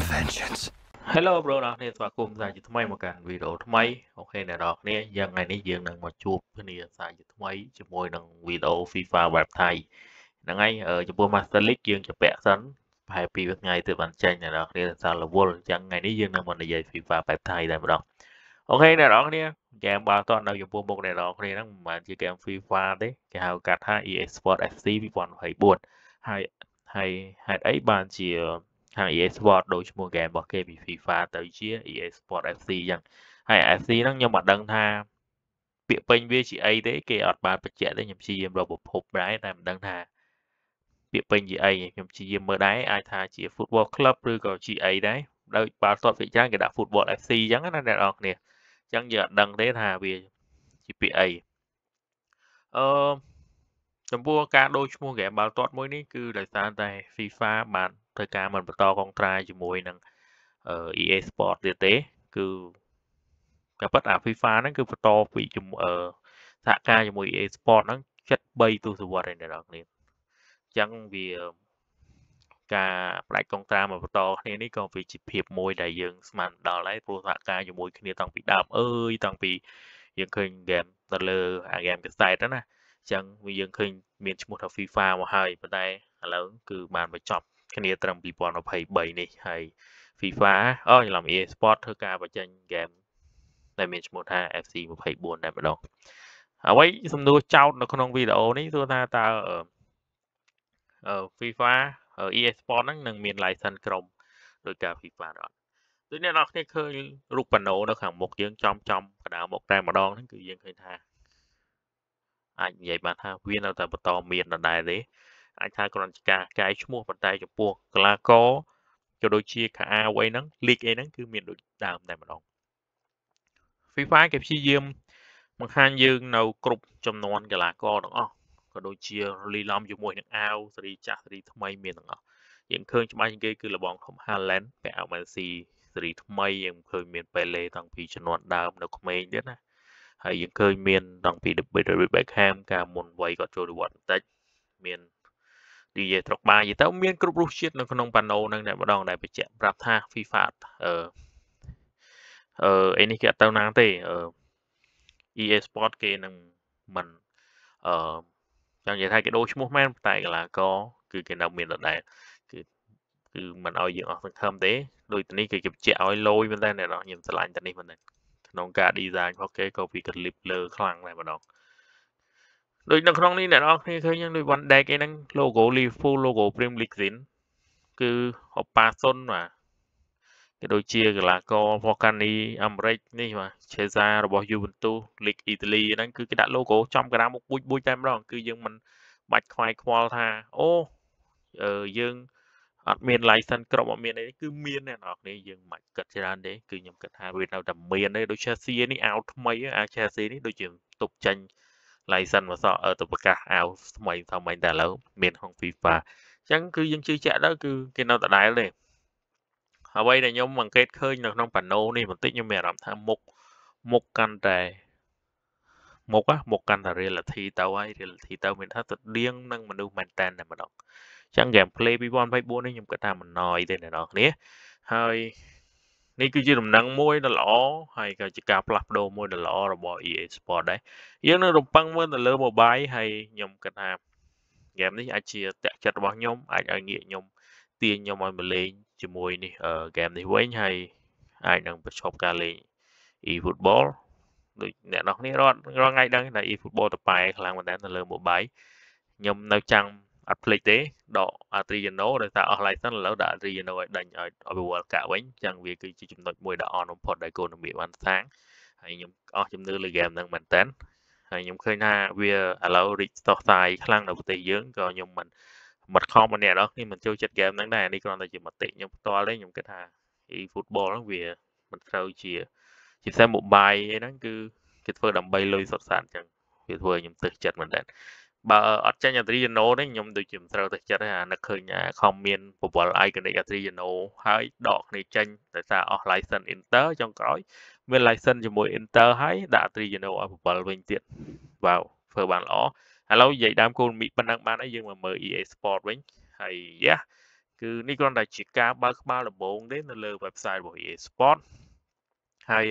some vengeance Hello បងប្អូនអ្នកស្វាគមន៍សារជាថ្មីមកកាន់វីដេអូថ្មីអូខេអ្នកនរគ្នាយ៉ាងថ្ងៃនេះយើងនឹងមកជួបគ្នាសារជាថ្មីជាមួយនឹងវីដេអូ FIFA បែបថៃហ្នឹងហើយចំពោះ Master League យើងជពាក់សិនប្រហែល2ថ្ងៃទើបបានចេញអ្នកនរគ្នាសាររវល់អញ្ចឹងថ្ងៃនេះយើងនឹងមកនិយាយ FIFA បែបថៃតែម្ដងអូខេអ្នកនរគ្នាហ្គេមបាល់ទាត់នៅចំពោះមុខអ្នកនរគ្នាហ្នឹងមិនមែនជាហ្គេម FIFA ទេគេហៅកាត់ថា EA Sports FC 2024ហើយហើយហេតុអីបានជាខាង EA Sport ដូចឈ្មោះហ្គេមរបស់គេពី FIFA ទៅជា EA Sport FC អញ្ចឹងហើយ FC ហ្នឹងខ្ញុំមិនដឹងថាពាក្យពេញវាជាអីទេគេអត់បានបញ្ជាក់ទេខ្ញុំព្យាយាមរកប្រភពដែរតែមិនដឹងថាពាក្យពេញជាអីខ្ញុំព្យាយាមមើលដែរអាចថាជា Football Club ឬក៏ជាអីដែរដោយបាល់ទាត់វាច្រើនគេដាក់ Football FC អញ្ចឹងណាអ្នកនរគ្នាអញ្ចឹងយើងអត់ដឹងទេថាវាជាពាក្យអីអឺចំពោះការដូរឈ្មោះហ្គេមបាល់ទាត់មួយនេះគឺដោយសារតែ FIFA បានធ្វើការមិនបន្តកងត្រាជាមួយនឹង EA Sport ទៀតទេគឺការប៉ັດអា FIFA ហ្នឹងគឺបន្តពីសហការជាមួយ EA Sport ហ្នឹង73ទសវត្សរ៍ឯអ្នកនរគ្នាអញ្ចឹងវាការផ្ដាច់កងត្រាមកបន្តគ្នានេះក៏វាជាភាពមួយដែលយើងស្មានដល់ដែរព្រោះសហការជាមួយគ្នាតាំងពីដើមអើយតាំងពីយើងឃើញ game ទៅលើអា game កសែតណាអញ្ចឹងវាយើងឃើញមានឈ្មោះថា FIFA មកហើយប៉ុន្តែឥឡូវគឺបានបញ្ចប់គ្នាត្រឹម2023នេះហើយ FIFA អូច្រឡំ EA Sport ធ្វើការបញ្ចេញ game ដែលមានឈ្មោះថា FC 24តែម្ដងអ្វីសំណួរចោទនៅក្នុងវីដេអូនេះគឺថាតើ FIFA EA Sport ហ្នឹងនឹងមាន license ក្រុមដោយការ FIFA អត់ដូចអ្នកនរគ្នាឃើញរូបប៉ាណូនៅខាងមុខយើងចំចំកណ្ដាលមុខតែម្ដងហ្នឹងគឺយើងឃើញថាអាចនិយាយបានថាវានៅតែបន្តមានដដែលទេអាចថាគ្រាន់តែការចាយឈ្មោះប៉ុន្តែចំពោះកីឡាករក៏ដូចជាខាអាវអីហ្នឹងលីកអីហ្នឹងគឺមានដូចដើមតែម្ដង FIFA គេព្យាយាមបង្ហាញយើងនៅគ្រប់ចំនួនកីឡាករទាំងអស់ក៏ដូចជាលីឡំជាមួយនឹងអាវសេរីចាស់សេរីថ្មីមានទាំងអស់យើងឃើញច្បាស់ជាងគេគឺលបងធំ Haaland ពាក់អាវ Messi សេរីថ្មីយើងឃើញមាន Pele តាំងពីជំនាន់ដើមនៅក្មេងទៀតណាហើយយើងឃើញមានតាំងពី David Beckham កាលមុនវ័យគាត់ចូលរវត្តបន្តិចមាននិយាយត្រកបាយនិយាយទៅមានគ្រប់រសជាតិនៅក្នុងប៉ាណូនឹងតែម្ដងដែលបញ្ជាក់ប្រាប់ថា FIFA អឺអឺអីនេះគេអត់ទៅណាទេអឺ EA Sport គេនឹងមិនអឺចង់និយាយថាគេដូរឈ្មោះមែនតែកីឡាករគឺគេនៅមានដដែលគឺគឺមិនឲ្យយើងអស់សង្ឃឹមទេដូចទៅនេះគេគេបញ្ជាក់ឲ្យលយមែនតើអ្នកនរខ្ញុំឆ្លាញ់ទៅនេះមែនទេក្នុងការ design របស់គេក៏វាកលិបលើខ្លាំងតែម្ដងដូចនៅក្នុងនេះអ្នកនរគ្នាឃើញដូច one deck អីហ្នឹង logo Liverpool logo Premier League គឺអបាសុនបាទគេដូចជាកីឡាករ Volcani អាមេរិកនេះបាទ Chesa របស់ Juventus League Italy ហ្នឹងគឺគេដាក់ logo ចំក្រាមមុខបួចបួចតែម្ដងគឺយើងមិនបាច់ខ្វាយខ្វល់ថាអូយើងអត់មាន license គ្រប់អត់មានអីគឺមានអ្នកនរគ្នាយើងមិនគិតច្រើនទេគឺខ្ញុំគិតថាវានៅតែមានទេដូច Chelsea នេះ out ថ្មីអា Chelsea នេះដូចជាទប់ចាញ់ license មកសក់ទៅប្រកាសអាវថ្មីថ្មីតែឥឡូវមានក្នុង FIFA អញ្ចឹងគឺយើងជឿជាក់ទៅគឺគេនៅដដែលទេអ្វីដែលខ្ញុំអង្កេតឃើញនៅក្នុងប៉ាណូនេះបន្តិចខ្ញុំមានអារម្មណ៍ថាមុខមុខកាន់តែមុខមុខកាន់តែ reality ទៅហើយ reality ទៅមានថាទៅដៀងនឹងមនុស្សមែនតែនតែម្ដងអញ្ចឹង game play 2024នេះខ្ញុំគិតថាមិនណយទេអ្នកនរគ្នាហើយនេះគឺជាដំណឹងមួយដ៏ល្អហើយក៏ជាការផ្លាស់ប្ដូរមួយដ៏ល្អរបស់ EA Sport ដែរយើងនៅរំពឹងមើលទៅលើ mobile ហើយខ្ញុំគិតថា game នេះអាចជាតាក់ចិត្តរបស់ខ្ញុំអាចឲ្យងាកខ្ញុំទាញខ្ញុំឲ្យមកលេងជាមួយនេះ game នេះវិញហើយអាចនឹងប្រឈមការលេង e-football ដូចអ្នកនរគ្នារត់រាល់ថ្ងៃដឹងថា e-football តប៉ែខ្លាំងមែនតើនៅលើ mobile ខ្ញុំនៅចាំអត់ភ្លេចទេដក Adriano ដោយសារអស់ license ឥឡូវដាក់ Adriano ឲ្យដេញឲ្យ Overwall កាក់វិញអញ្ចឹងវាគឺជាចំណុចមួយដែលអន់បំផុតដែលគោនមីបានសាងហើយខ្ញុំអស់ជំនឿលើ game ហ្នឹងមែនតើហើយខ្ញុំឃើញថាវាឥឡូវរីកស្ទោះសាយខ្លាំងនៅប្រទេសយើងក៏ខ្ញុំមិនមិនខំម្នាក់ដល់គ្នាមិនចូលចិត្ត game ហ្នឹងដែរនេះគ្រាន់តែជាមតិខ្ញុំផ្ទាល់ទេខ្ញុំគិតថា e football ហ្នឹងវាមិនត្រូវជាជាផ្សេង mobile ហ្នឹងគឺគេធ្វើដើម្បីលុយសុទ្ធសាធអញ្ចឹងវាធ្វើឲ្យខ្ញុំទើសចិត្តមែនតើបើអត់ចាញ់ Adriano នេះខ្ញុំដូចជាមិនត្រូវទៅចិត្តទេអានឹកឃើញអាខំមាន ប្រវល់ Iconic Adriano ហើយដកគ្នាចាញ់ដោយសារអស់ license Inter ចុងក្រោយមាន license ជាមួយ Inter ហើយដាក់ Adriano ឲ្យប្រវល់វិញទៀតវ៉ាវធ្វើបានល្អឥឡូវនិយាយដើមគោលមីប៉ុណ្ណឹងបានហើយយើងមកមើល EA Sport វិញហើយយ៉ាគឺនេះគ្រាន់តែជាការបើកក្បាលដំបូងទេនៅលើ website របស់ EA Sport ហើយ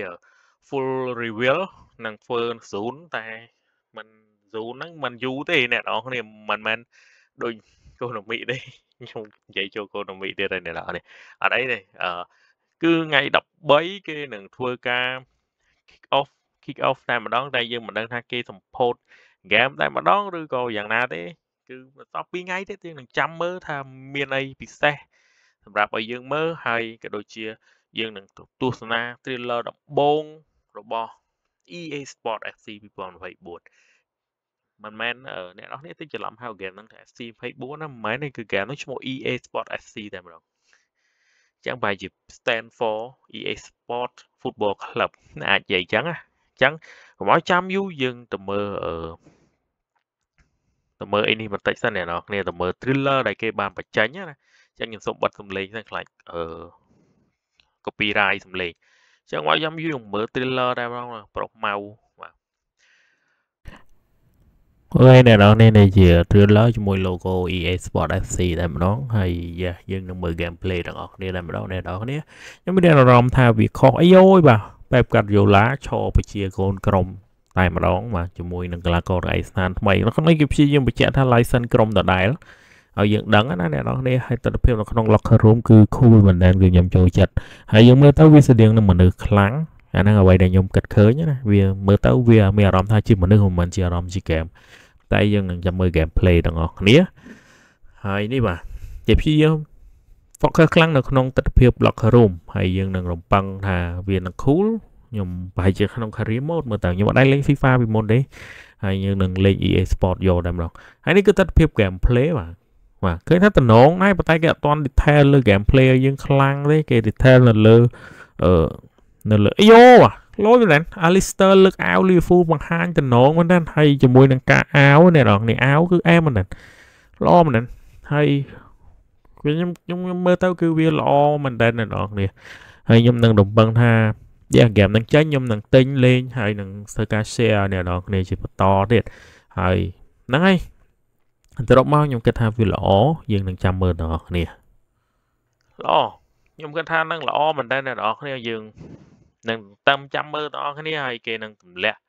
full reveal នឹងធ្វើ0តែมัน0ហ្នឹងมันយូរទេអ្នកនរគ្នាមិនមែនដូចកូនមីទេខ្ញុំនិយាយចូលកូនមីទៀតហើយអ្នកនរគ្នាអត់អីទេអឺគឺថ្ងៃ13គេនឹងធ្វើការ kick off kick off តែម្ដងតែយើងមិនដឹងថាគេសម្ពោធ game តែម្ដងឬក៏យ៉ាងណាទេគឺបន្ទាប់ពីថ្ងៃទៀតយើងនឹងចាំមើលថាមានអីពិសេសសម្រាប់ឲ្យយើងមើលហើយក៏ដូចជាយើងនឹងទស្សនា trailer ដំបូងរបស់ EA Sport FC 2024មិនមែនអ្នកនរនេះទៅច្រឡំហៅហ្គេមហ្នឹងថា FC 24ណាមិនមែនទេគឺហ្គេមហ្នឹងឈ្មោះ EA Sport FC តែម្ដងចឹងប្រហែលជា stand for EA Sport Football Club អាចនិយាយចឹងណាចឹងកុំឲ្យចាំយូរយើងទៅមើលអឺទៅមើលអីនេះបន្តិចសិនអ្នកនរគ្នាទៅមើល thriller ដែលគេបានបញ្ចេញណាចឹងខ្ញុំសូមបិទសំឡេងសិនខ្លាចអឺ copyright សំឡេងចឹងឲ្យចាំយូរមើល thriller ដែរបងប្រុសម៉ៅអូយអ្នកនរនេះនេះជាទ្រឿនឡើយជាមួយ logo EA Sport FC តែម្ដងហើយយ៉ាយើងនឹងមើល gameplay ទាំងអស់គ្នាតែម្ដងអ្នកនរនេះខ្ញុំមានអារម្មណ៍ថាវាខុសអីយោយបាទបែបកាត់យូឡាឈរពជាកូនក្រុម តែម្ដងបាទជាមួយនឹងកីឡាករឯកស្ថានថ្មីនៅក្នុងនេះគេព្យាយាមបញ្ជាក់ថា license ក្រុមដដែលហើយយើងដឹងណាអ្នកនរនេះហើយទស្សនវិជ្ជានៅក្នុង locker room គឺ cool មែនតើគឺខ្ញុំចូលចិត្តហើយយើងមើលទៅវាស្តៀងនឹងមនុស្សខ្លាំងអាហ្នឹងអ្វីដែលខ្ញុំគិតឃើញណាវាមើលទៅវាមានអារម្មណ៍ថាជាមនុស្សមិនមែនជាអារម្មណ៍ជាហ្គេមតែយើងនឹងចាំមើល game play ទាំងអស់គ្នាហើយនេះបាទជាព្យាយាម focus ខ្លាំងនៅក្នុងទស្សនវិជ្ជា locker room ហើយយើងនឹងរំពឹងថាវានឹង cool ខ្ញុំប្រហែលជាក្នុង career mode មើលតើខ្ញុំអត់ដែរលេង FIFA ពីមុនទេហើយយើងនឹងលេង EA Sport យកតែម្ដងហើយនេះគឺទស្សនវិជ្ជា game play បាទបាទឃើញថាតំណងដែរប៉ុន្តែគេអត់ទាន់ detail លើ game play យើងខ្លាំងទេគេ detail នៅលើអឺនៅលើអាយ៉ូបាទលយមែនទេ Alistair លើកអាវ Liverpool បង្ហាញតំណងមែនទេហើយជាមួយនឹងការអាវនេះបងនេះអាវគឺអែមមែនទេល្អមែនទេហើយខ្ញុំខ្ញុំខ្ញុំមើលទៅគឺវាល្អមែនតើអ្នកនរគ្នាហើយខ្ញុំនឹង រំពឹងថាយកហ្គេមនឹងចេញខ្ញុំនឹងទិញលេងហើយនឹងធ្វើការ share អ្នកនរគ្នាជាបន្តទៀតហើយហ្នឹងហើយទៅរកមកខ្ញុំគិតថាវាល្អយើងនឹងចាំមើលអ្នកនរគ្នាល្អខ្ញុំគិតថានឹងល្អមែនតើអ្នកនរគ្នាយើងនឹងតាមចាំមើលបងប្អូនគ្នាហើយគេនឹងទម្លាក់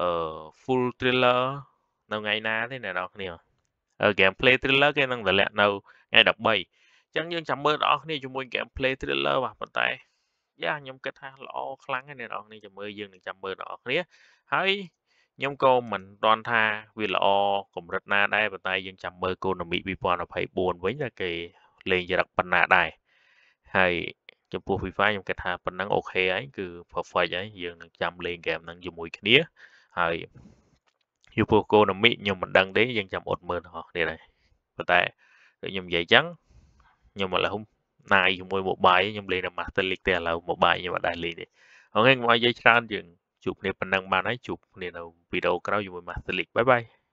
អឺ full trailer នៅថ្ងៃណាទេអ្នកនរគ្នា gameplay trailer គេនឹងទម្លាក់នៅថ្ងៃ13អញ្ចឹងយើងចាំមើលបងប្អូនគ្នាជាមួយ gameplay trailer បាទប៉ុន្តែយ៉ាខ្ញុំគិតថាល្អខ្លាំងហើយអ្នកនរគ្នាចាំមើលយើងនឹងចាំមើលបងប្អូនគ្នាហើយខ្ញុំក៏មិនដន់ថាវាល្អកម្រិតណាដែរប៉ុន្តែយើងចាំមើលគោលនមី2024វិញថាគេលេងចរិតប៉ុណ្ណាដែរហើយចំពោះ Free Fire ខ្ញុំគិតថាប៉ុណ្ណឹងអូខេហើយគឺ perfect ហើយយើងនឹងចាំលេងហ្គេមហ្នឹងជាមួយគ្នាហើយយូពូកូណាមីខ្ញុំមិនដឹងទេយើងចាំអត់មើលទាំងអស់គ្នាដែរប៉ុន្តែដូចខ្ញុំនិយាយចឹងខ្ញុំឥឡូវណាយជាមួយ mobile ខ្ញុំលេងតែ Master League ទេឥឡូវ mobile ខ្ញុំអត់ដែរលេងទេអូខេខ្ញុំឲ្យនិយាយច្រើនយើងជួបគ្នាប៉ុណ្ណឹងបានហើយជួបគ្នានៅវីដេអូក្រោយជាមួយ Master League បាយបាយ